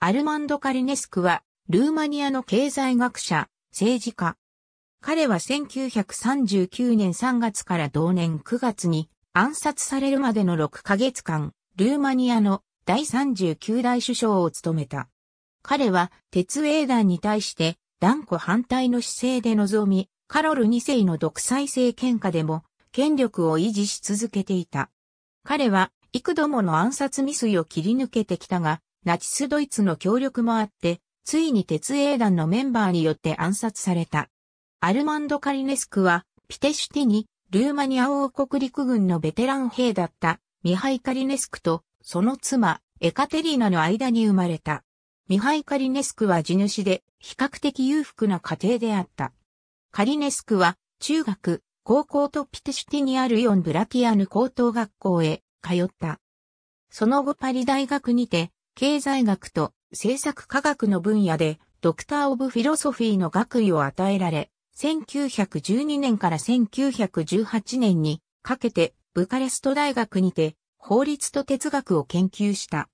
アルマンド・カリネスクは、ルーマニアの経済学者、政治家。彼は1939年3月から同年9月に暗殺されるまでの6ヶ月間、ルーマニアの第39代首相を務めた。彼は鉄英団に対して断固反対の姿勢で臨み、カロル2世の独裁政権下でも権力を維持し続けていた。彼は幾度もの暗殺未遂を切り抜けてきたが、ナチスドイツの協力もあって、ついに鉄英団のメンバーによって暗殺された。アルマンド・カリネスクは、ピテシュティに、ルーマニア王国陸軍のベテラン兵だったミハイ・カリネスクと、その妻、エカテリーナの間に生まれた。ミハイ・カリネスクは地主で、比較的裕福な家庭であった。カリネスクは、中学、高校とピテシュティにあるイオン・ブラキアヌ高等学校へ通った。その後パリ大学にて、経済学と政策科学の分野でドクター・オブ・フィロソフィーの学位を与えられ、1912年から1918年にかけてブカレスト大学にて法律と哲学を研究した。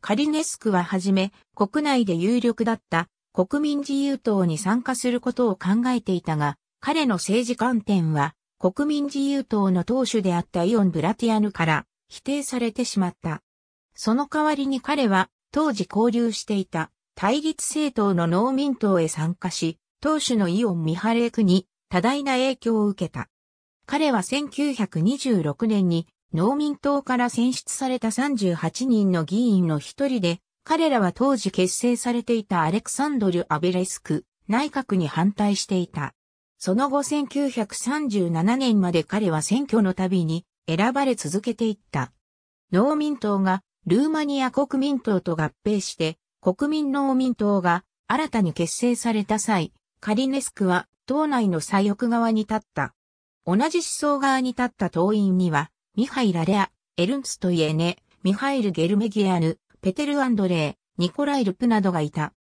カリネスクははじめ国内で有力だった国民自由党に参加することを考えていたが、彼の政治観点は国民自由党の党首であったイオン・ブラティアヌから否定されてしまった。その代わりに彼は、当時交流していた、対立政党の農民党へ参加し、党首のイオン・ミハレークに多大な影響を受けた。彼は1926年に農民党から選出された38人の議員の一人で、彼らは当時結成されていたアレクサンドル・アベレスク内閣に反対していた。その後1937年まで彼は選挙の度に選ばれ続けていった。農民党がルーマニア国民党と合併して国民農民党が新たに結成された際、カリネスクは党内の左翼側に立った。同じ思想側に立った党員には、ミハイ・ラレア、エルンツとイエネ、ミハイル・ゲルメギアヌ、ペテル・アンドレー、ニコライ・ルプなどがいた。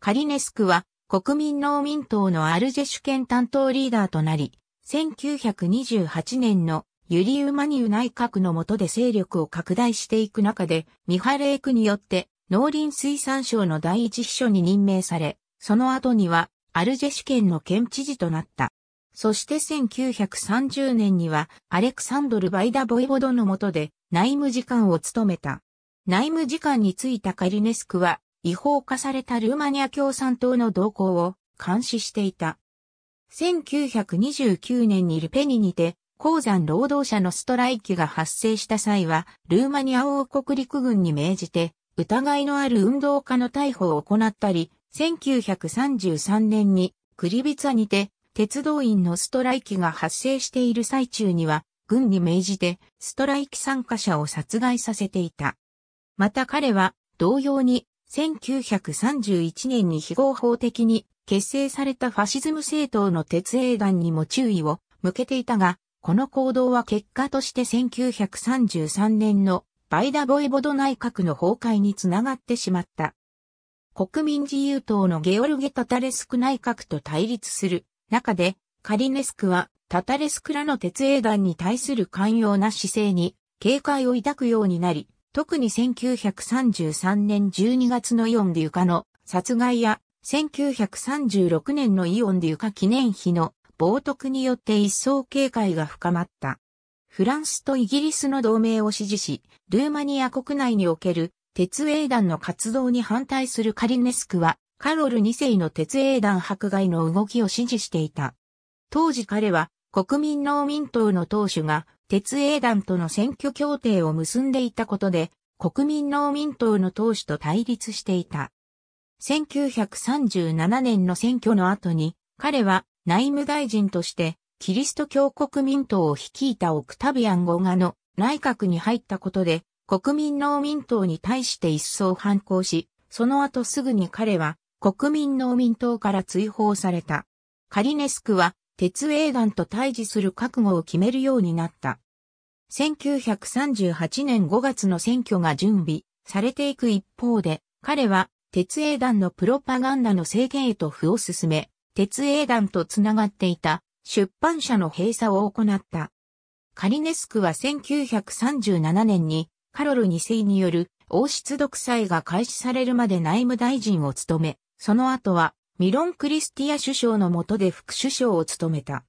カリネスクは国民農民党のアルジェシュ県担当リーダーとなり、1928年のユリウマニュ内閣の下で勢力を拡大していく中で、ミハレークによって農林水産省の第一秘書に任命され、その後にはアルジェシュ県の県知事となった。そして1930年にはアレクサンドル・バイダ・ボイボドの下で内務次官を務めた。内務次官についたカリネスクは違法化されたルーマニア共産党の動向を監視していた。1929年にルペニにて鉱山労働者のストライキが発生した際は、ルーマニア王国陸軍に命じて、疑いのある運動家の逮捕を行ったり、1933年にクリビツァにて、鉄道員のストライキが発生している最中には、軍に命じて、ストライキ参加者を殺害させていた。また彼は、同様に、1931年に非合法的に結成されたファシズム政党の鉄営団にも注意を向けていたが、この行動は結果として1933年のバイダボイボド内閣の崩壊につながってしまった。国民自由党のゲオルゲ・タタレスク内閣と対立する中で、カリネスクはタタレスクらの鉄衛団に対する寛容な姿勢に警戒を抱くようになり、特に1933年12月のイオンデュカの殺害や1936年のイオンデュカ記念碑の冒徳によって一層警戒が深まった。フランスとイギリスの同盟を支持し、ルーマニア国内における鉄英団の活動に反対するカリネスクは、カロル2世の鉄英団迫害の動きを支持していた。当時彼は国民農民党の党首が鉄英団との選挙協定を結んでいたことで、国民農民党の党首と対立していた。1937年の選挙の後に、彼は内務大臣として、キリスト教国民党を率いたオクタビアン・ゴガの内閣に入ったことで、国民農民党に対して一層反抗し、その後すぐに彼は国民農民党から追放された。カリネスクは鉄英団と対峙する覚悟を決めるようになった。1938年5月の選挙が準備されていく一方で、彼は鉄英団のプロパガンダの政権へと歩を進め、鉄英団とつながっていた出版社の閉鎖を行った。カリネスクは1937年にカロル2世による王室独裁が開始されるまで内務大臣を務め、その後はミロン・クリスティア首相の下で副首相を務めた。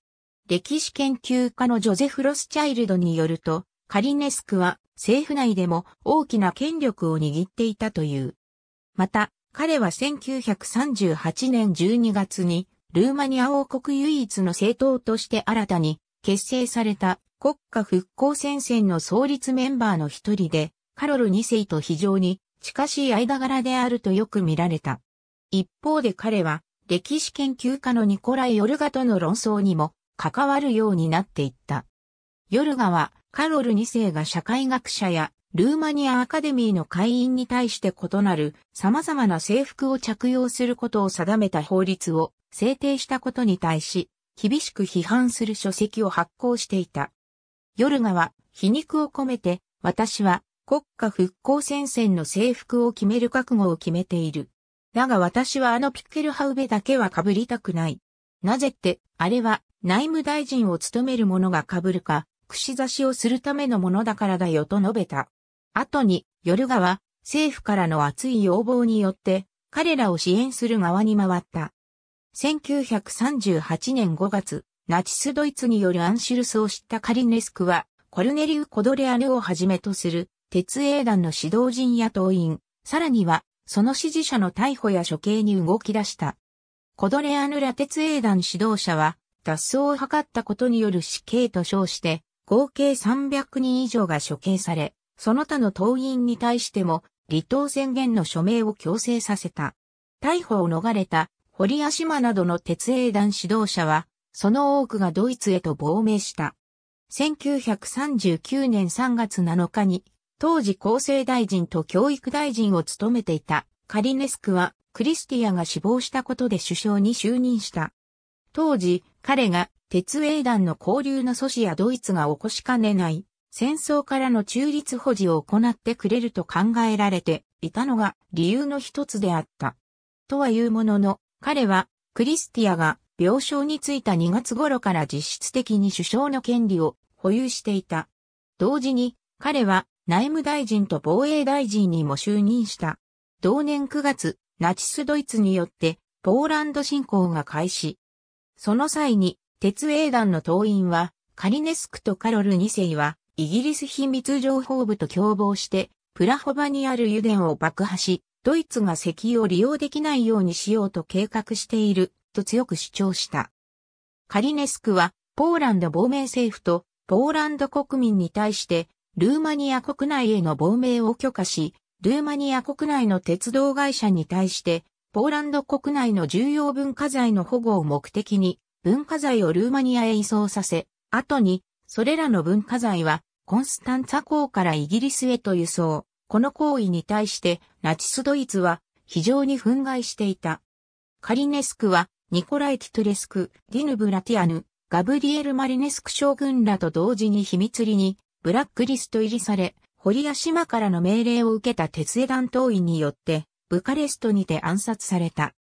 歴史研究家のジョゼフ・ロスチャイルドによると、カリネスクは政府内でも大きな権力を握っていたという。また、彼は1938年12月にルーマニア王国唯一の政党として新たに結成された国家復興戦線の創立メンバーの一人で、カロル2世と非常に近しい間柄であるとよく見られた。一方で彼は歴史研究家のニコライ・ヨルガとの論争にも関わるようになっていった。ヨルガはカロル2世が社会学者やルーマニアアカデミーの会員に対して異なる様々な制服を着用することを定めた法律を制定したことに対し、厳しく批判する書籍を発行していた。夜川は、皮肉を込めて、私は国家復興戦線の征服を決める覚悟を決めている。だが私はあのピッケルハウベだけは被りたくない。なぜって、あれは内務大臣を務める者が被るか、串刺しをするためのものだからだよと述べた。後に、夜川、政府からの熱い要望によって、彼らを支援する側に回った。1938年5月、ナチスドイツによるアンシュルスを知ったカリネスクは、コルネリウ・コドレアヌをはじめとする、鉄英団の指導陣や党員、さらには、その支持者の逮捕や処刑に動き出した。コドレアヌラ鉄英団指導者は、脱走を図ったことによる死刑と称して、合計300人以上が処刑され、その他の党員に対しても、離党宣言の署名を強制させた。逮捕を逃れたアシ島などの鉄英団指導者は、その多くがドイツへと亡命した。1939年3月7日に、当時厚生大臣と教育大臣を務めていたカリネスクは、クリスティアが死亡したことで首相に就任した。当時、彼が鉄英団の交流の阻止やドイツが起こしかねない戦争からの中立保持を行ってくれると考えられていたのが理由の一つであった。とは言うものの、彼は、クリスティアが病床についた2月頃から実質的に首相の権利を保有していた。同時に、彼は内務大臣と防衛大臣にも就任した。同年9月、ナチスドイツによってポーランド侵攻が開始。その際に、鉄英団の党員は、カリネスクとカロル2世は、イギリス秘密情報部と共謀して、プラホバにある油田を爆破し、ドイツが石油を利用できないようにしようと計画していると強く主張した。カリネスクはポーランド亡命政府とポーランド国民に対してルーマニア国内への亡命を許可し、ルーマニア国内の鉄道会社に対してポーランド国内の重要文化財の保護を目的に文化財をルーマニアへ移送させ、後にそれらの文化財はコンスタンツァ港からイギリスへと輸送。この行為に対してナチスドイツは非常に憤慨していた。カリネスクはニコライ・ティトレスク、ディヌ・ブラティアヌ、ガブリエル・マリネスク将軍らと同時に秘密裏にブラックリスト入りされ、堀屋島からの命令を受けた鉄枝団党員によってブカレストにて暗殺された。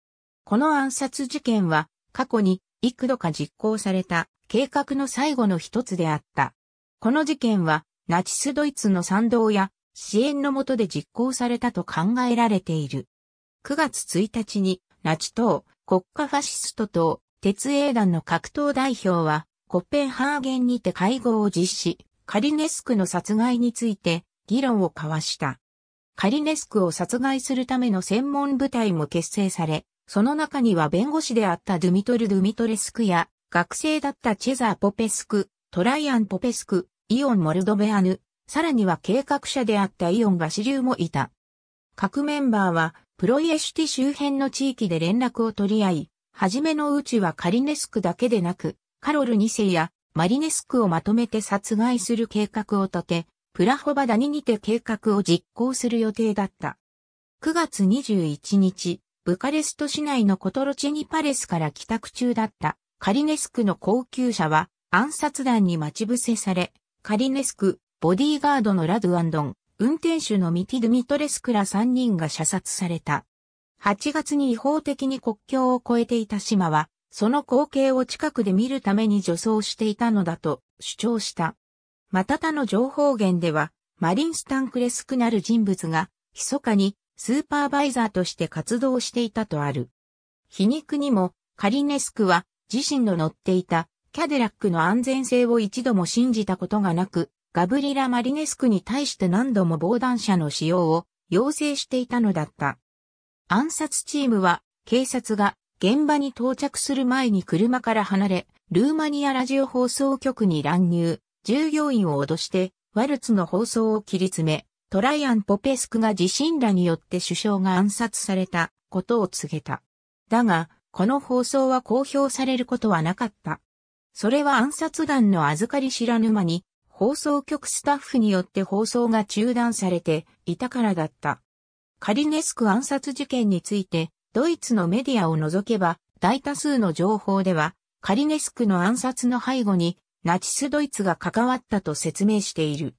この暗殺事件は過去に幾度か実行された計画の最後の一つであった。この事件はナチスドイツの賛同や支援のもとで実行されたと考えられている。9月1日に、ナチ党、国家ファシスト党、鉄英団の格闘代表は、コッペンハーゲンにて会合を実施、カリネスクの殺害について議論を交わした。カリネスクを殺害するための専門部隊も結成され、その中には弁護士であったドゥミトル・ドゥミトレスクや、学生だったチェザー・ポペスク、トライアン・ポペスク、イオン・モルドベアヌ、さらには計画者であったイオンがュ流もいた。各メンバーは、プロイエシュティ周辺の地域で連絡を取り合い、はじめのうちはカリネスクだけでなく、カロル2世やマリネスクをまとめて殺害する計画を立て、プラホバダニにて計画を実行する予定だった。9月21日、ブカレスト市内のコトロチニパレスから帰宅中だったカリネスクの高級車は暗殺団に待ち伏せされ、カリネスク、ボディーガードのラドゥアンドン、運転手のミティ・ドゥミトレスクら3人が射殺された。8月に違法的に国境を越えていた島は、その光景を近くで見るために助走していたのだと主張した。また他の情報源では、マリン・スタンクレスクなる人物が、密かにスーパーバイザーとして活動していたとある。皮肉にも、カリネスクは自身の乗っていたキャデラックの安全性を一度も信じたことがなく、ガブリラ・マリネスクに対して何度も防弾車の使用を要請していたのだった。暗殺チームは警察が現場に到着する前に車から離れ、ルーマニアラジオ放送局に乱入、従業員を脅して、ワルツの放送を切り詰め、トライアン・ポペスクが自身らによって首相が暗殺されたことを告げた。だが、この放送は公表されることはなかった。それは暗殺団の預かり知らぬ間に放送局スタッフによって放送が中断されていたからだった。カリネスク暗殺事件について、ドイツのメディアを除けば、大多数の情報では、カリネスクの暗殺の背後に、ナチスドイツが関わったと説明している。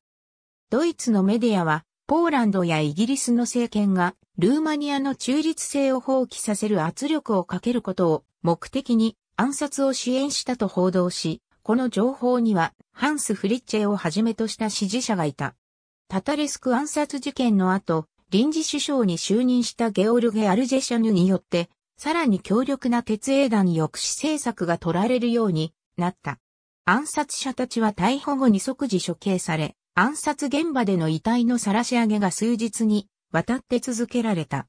ドイツのメディアは、ポーランドやイギリスの政権が、ルーマニアの中立性を放棄させる圧力をかけることを目的に暗殺を支援したと報道し、この情報には、ハンス・フリッチェをはじめとした支持者がいた。タタレスク暗殺事件の後、臨時首相に就任したゲオルゲ・アルジェシャヌによって、さらに強力な鉄営団抑止政策が取られるようになった。暗殺者たちは逮捕後に即時処刑され、暗殺現場での遺体の晒し上げが数日に渡って続けられた。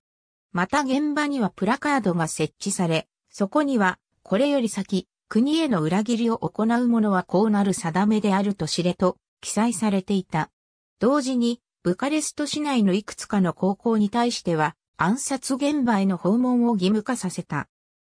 また現場にはプラカードが設置され、そこには、これより先、国への裏切りを行う者はこうなる定めであると知れと記載されていた。同時に、ブカレスト市内のいくつかの高校に対しては、暗殺現場への訪問を義務化させた。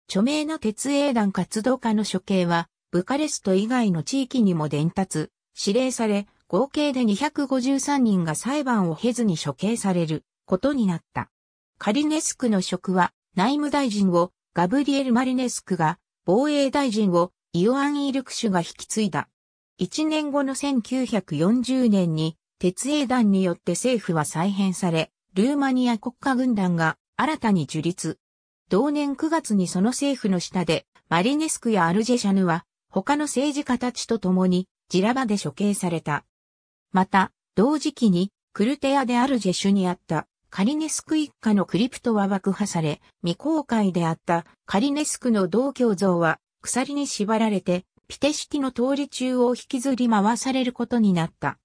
著名な鉄営団活動家の処刑は、ブカレスト以外の地域にも伝達、指令され、合計で253人が裁判を経ずに処刑されることになった。カリネスクの職は、内務大臣をガブリエル・マリネスクが防衛大臣をイオアン・イルクシュが引き継いだ。一年後の1940年に、鉄衛団によって政府は再編され、ルーマニア国家軍団が新たに樹立。同年9月にその政府の下で、マリネスクやアルジェシャヌは、他の政治家たちと共に、ジラバで処刑された。また、同時期に、クルテアでアルジェシュにあったカリネスク一家のクリプトは爆破され、未公開であったカリネスクの同居像は鎖に縛られて、ピテ式の通り中を引きずり回されることになった。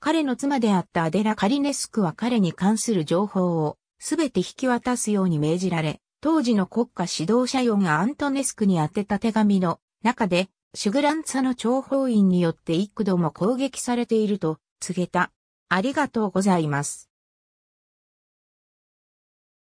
彼の妻であったアデラ・カリネスクは彼に関する情報をすべて引き渡すように命じられ、当時の国家指導者用がアントネスクに宛てた手紙の中で、シュグランツァの諜報員によって幾度も攻撃されていると告げた。ありがとうございます。